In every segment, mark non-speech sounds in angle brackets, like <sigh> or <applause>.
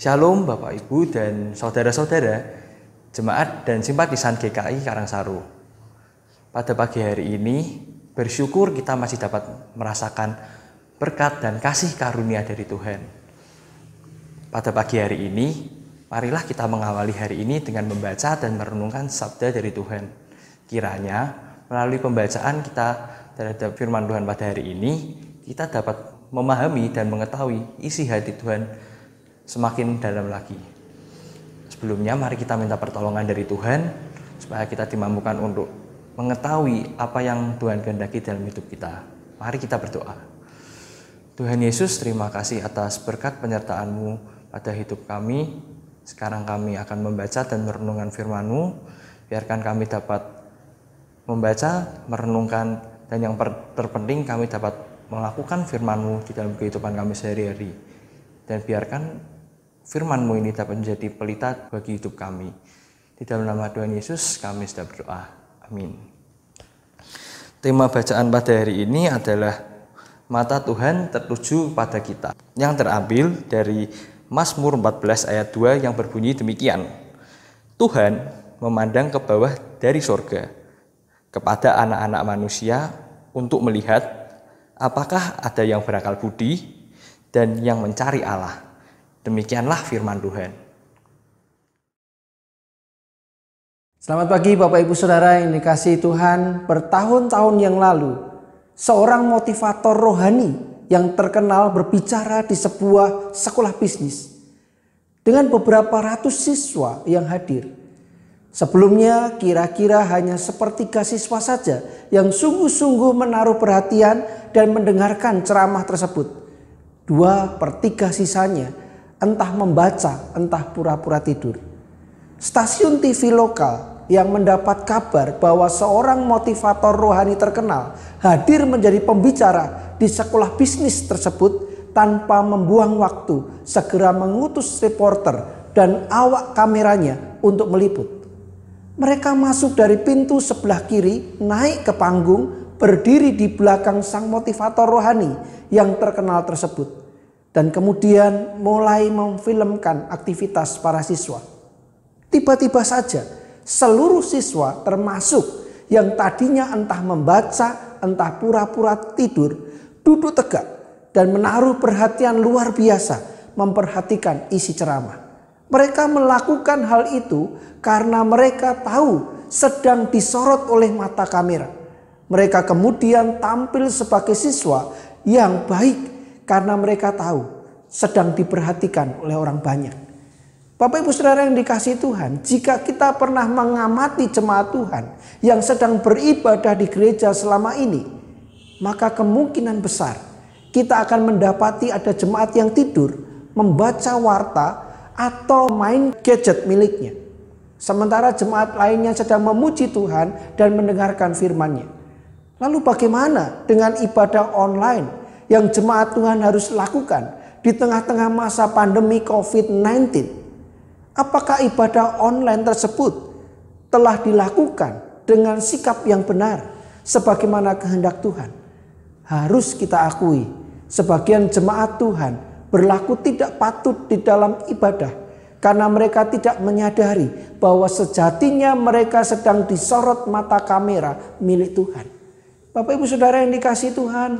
Shalom Bapak Ibu dan saudara-saudara jemaat dan simpatisan GKI Karangsaru. Pada pagi hari ini bersyukur kita masih dapat merasakan berkat dan kasih karunia dari Tuhan. Pada pagi hari ini marilah kita mengawali hari ini dengan membaca dan merenungkan sabda dari Tuhan. Kiranya melalui pembacaan kita terhadap firman Tuhan pada hari ini kita dapat memahami dan mengetahui isi hati Tuhan semakin dalam lagi. Sebelumnya mari kita minta pertolongan dari Tuhan supaya kita dimampukan untuk mengetahui apa yang Tuhan kehendaki dalam hidup kita. Mari kita berdoa. Tuhan Yesus, terima kasih atas berkat penyertaan-Mu pada hidup kami. Sekarang kami akan membaca dan merenungkan firman-Mu. Biarkan kami dapat membaca, merenungkan, dan yang terpenting kami dapat melakukan firman-Mu di dalam kehidupan kami sehari-hari. Dan biarkan firmanmu ini dapat menjadi pelita bagi hidup kami. Di dalam nama Tuhan Yesus kami sudah berdoa. Amin. Tema bacaan pada hari ini adalah mata Tuhan tertuju pada kita yang terambil dari Mazmur 14 ayat 2 yang berbunyi demikian. Tuhan memandang ke bawah dari sorga kepada anak-anak manusia untuk melihat apakah ada yang berakal budi dan yang mencari Allah Demikianlah firman Tuhan. Selamat pagi Bapak Ibu Saudara yang dikasih Tuhan. Bertahun-tahun yang lalu, seorang motivator rohani yang terkenal berbicara di sebuah sekolah bisnis dengan beberapa ratus siswa yang hadir. Sebelumnya kira-kira hanya sepertiga siswa saja yang sungguh-sungguh menaruh perhatian dan mendengarkan ceramah tersebut. Dua per tiga sisanya entah membaca, entah pura-pura tidur. Stasiun TV lokal yang mendapat kabar bahwa seorang motivator rohani terkenal hadir menjadi pembicara di sekolah bisnis tersebut tanpa membuang waktu segera mengutus reporter dan awak kameranya untuk meliput. Mereka masuk dari pintu sebelah kiri, naik ke panggung, berdiri di belakang sang motivator rohani yang terkenal tersebut dan kemudian mulai memfilmkan aktivitas para siswa. Tiba-tiba saja seluruh siswa termasuk yang tadinya entah membaca, entah pura-pura tidur, duduk tegak dan menaruh perhatian luar biasa memperhatikan isi ceramah. Mereka melakukan hal itu karena mereka tahu sedang disorot oleh mata kamera. Mereka kemudian tampil sebagai siswa yang baik karena mereka tahu sedang diperhatikan oleh orang banyak. Bapak ibu saudara yang dikasih Tuhan, jika kita pernah mengamati jemaat Tuhan yang sedang beribadah di gereja selama ini, maka kemungkinan besar kita akan mendapati ada jemaat yang tidur, membaca warta, atau main gadget miliknya. Sementara jemaat lainnya sedang memuji Tuhan dan mendengarkan firman-Nya. Lalu bagaimana dengan ibadah online yang jemaat Tuhan harus lakukan di tengah-tengah masa pandemi COVID-19? Apakah ibadah online tersebut telah dilakukan dengan sikap yang benar sebagaimana kehendak Tuhan? Harus kita akui, sebagian jemaat Tuhan berlaku tidak patut di dalam ibadah karena mereka tidak menyadari bahwa sejatinya mereka sedang disorot mata kamera milik Tuhan. Bapak Ibu Saudara yang dikasih Tuhan,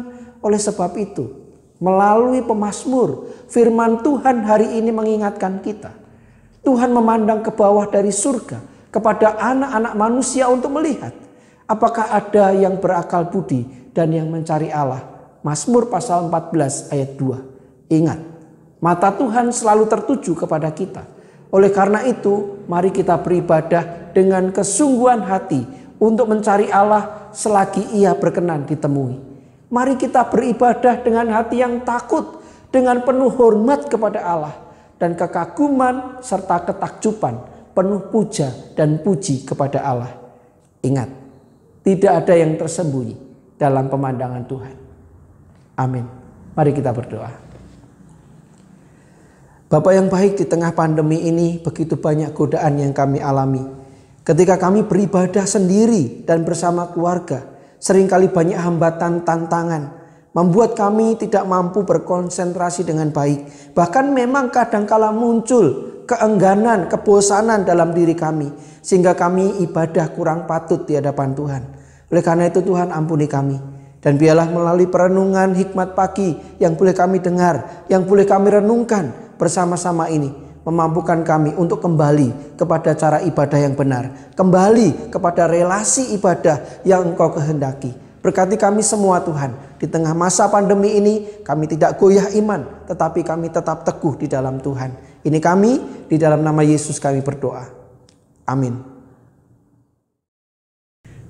oleh sebab itu, melalui pemazmur, firman Tuhan hari ini mengingatkan kita. Tuhan memandang ke bawah dari surga kepada anak-anak manusia untuk melihat apakah ada yang berakal budi dan yang mencari Allah. Mazmur pasal 14 ayat 2. Ingat, mata Tuhan selalu tertuju kepada kita. Oleh karena itu, mari kita beribadah dengan kesungguhan hati untuk mencari Allah selagi ia berkenan ditemui. Mari kita beribadah dengan hati yang takut, dengan penuh hormat kepada Allah dan kekaguman serta ketakjuban, penuh puja dan puji kepada Allah. Ingat, tidak ada yang tersembunyi dalam pemandangan Tuhan. Amin. Mari kita berdoa. Bapak yang baik di tengah pandemi ini begitu banyak godaan yang kami alami. Ketika kami beribadah sendiri dan bersama keluarga, seringkali banyak hambatan tantangan membuat kami tidak mampu berkonsentrasi dengan baik. Bahkan memang kadangkala muncul keengganan, kebosanan dalam diri kami sehingga kami ibadah kurang patut di hadapan Tuhan. Oleh karena itu Tuhan ampuni kami dan biarlah melalui perenungan hikmat pagi yang boleh kami dengar, yang boleh kami renungkan bersama-sama ini memampukan kami untuk kembali kepada cara ibadah yang benar, kembali kepada relasi ibadah yang Engkau kehendaki. Berkati kami semua Tuhan, di tengah masa pandemi ini kami tidak goyah iman, tetapi kami tetap teguh di dalam Tuhan. Ini kami di dalam nama Yesus kami berdoa. Amin.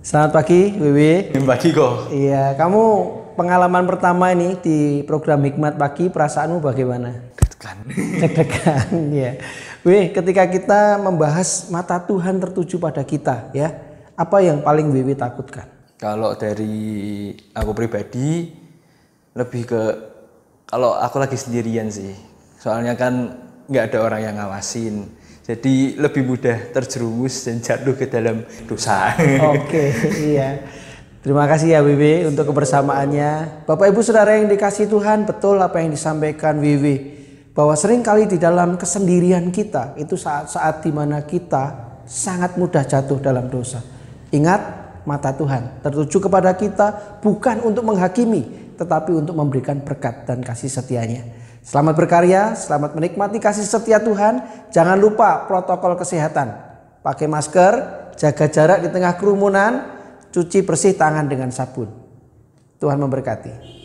Selamat pagi, Wiwi. Selamat pagi kok. Iya, kamu pengalaman pertama ini di program Hikmat Pagi, perasaanmu bagaimana? deg-degan. Deg-degan <laughs> ya. Weh, ketika kita membahas mata Tuhan tertuju pada kita ya, apa yang paling Wiwi takutkan? Kalau dari aku pribadi lebih ke kalau aku lagi sendirian sih. Soalnya kan nggak ada orang yang ngawasin. Jadi lebih mudah terjerumus dan jatuh ke dalam dosa. <laughs> Oke, iya. Terima kasih ya Wiwi untuk kebersamaannya. Bapak Ibu Saudara yang dikasih Tuhan, betul apa yang disampaikan Wiwi bahwa seringkali di dalam kesendirian kita itu saat-saat dimana kita sangat mudah jatuh dalam dosa. Ingat mata Tuhan tertuju kepada kita bukan untuk menghakimi tetapi untuk memberikan berkat dan kasih setianya. Selamat berkarya, selamat menikmati kasih setia Tuhan. Jangan lupa protokol kesehatan. Pakai masker, jaga jarak di tengah kerumunan, cuci bersih tangan dengan sabun. Tuhan memberkati.